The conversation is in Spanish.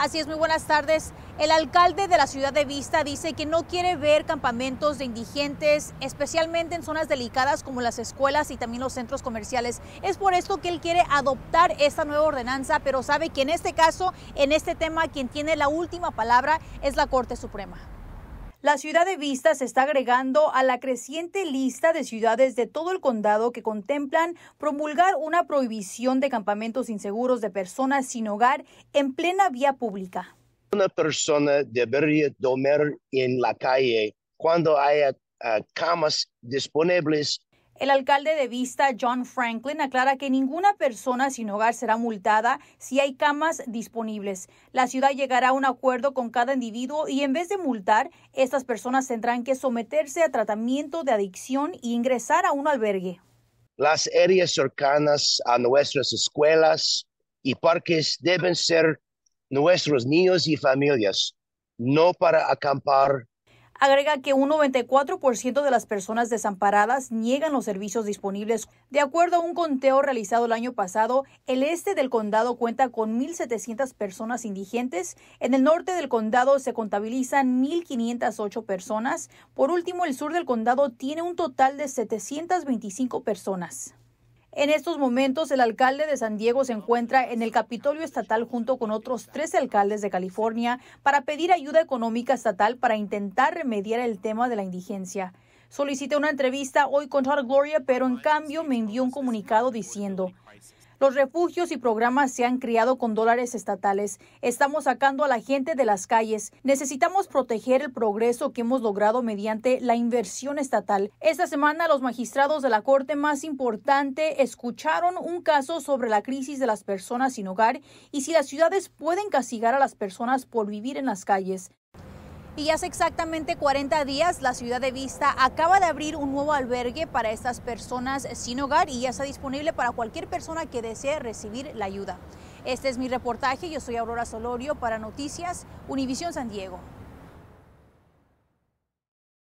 Así es, muy buenas tardes. El alcalde de la ciudad de Vista dice que no quiere ver campamentos de indigentes, especialmente en zonas delicadas como las escuelas y también los centros comerciales. Es por esto que él quiere adoptar esta nueva ordenanza, pero sabe que en este caso, en este tema, quien tiene la última palabra es la Corte Suprema. La ciudad de Vista se está agregando a la creciente lista de ciudades de todo el condado que contemplan promulgar una prohibición de campamentos inseguros de personas sin hogar en plena vía pública. Una persona debería dormir en la calle cuando haya ah, camas disponibles el alcalde de Vista, John Franklin, aclara que ninguna persona sin hogar será multada si hay camas disponibles. La ciudad llegará a un acuerdo con cada individuo y en vez de multar, estas personas tendrán que someterse a tratamiento de adicción y ingresar a un albergue. Las áreas cercanas a nuestras escuelas y parques deben ser nuestros niños y familias, no para acampar agrega que un 94% de las personas desamparadas niegan los servicios disponibles. De acuerdo a un conteo realizado el año pasado, el este del condado cuenta con 1.700 personas indigentes, en el norte del condado se contabilizan 1.508 personas, por último el sur del condado tiene un total de 725 personas. En estos momentos, el alcalde de San Diego se encuentra en el Capitolio Estatal junto con otros tres alcaldes de California para pedir ayuda económica estatal para intentar remediar el tema de la indigencia. Solicité una entrevista hoy con Todd Gloria, pero en cambio me envió un comunicado diciendo, los refugios y programas se han creado con dólares estatales. Estamos sacando a la gente de las calles. Necesitamos proteger el progreso que hemos logrado mediante la inversión estatal. Esta semana los magistrados de la corte más importante escucharon un caso sobre la crisis de las personas sin hogar y si las ciudades pueden castigar a las personas por vivir en las calles. Y hace exactamente 40 días la ciudad de Vista acaba de abrir un nuevo albergue para estas personas sin hogar y ya está disponible para cualquier persona que desee recibir la ayuda. Este es mi reportaje, yo soy Aurora Solorio para Noticias Univisión San Diego.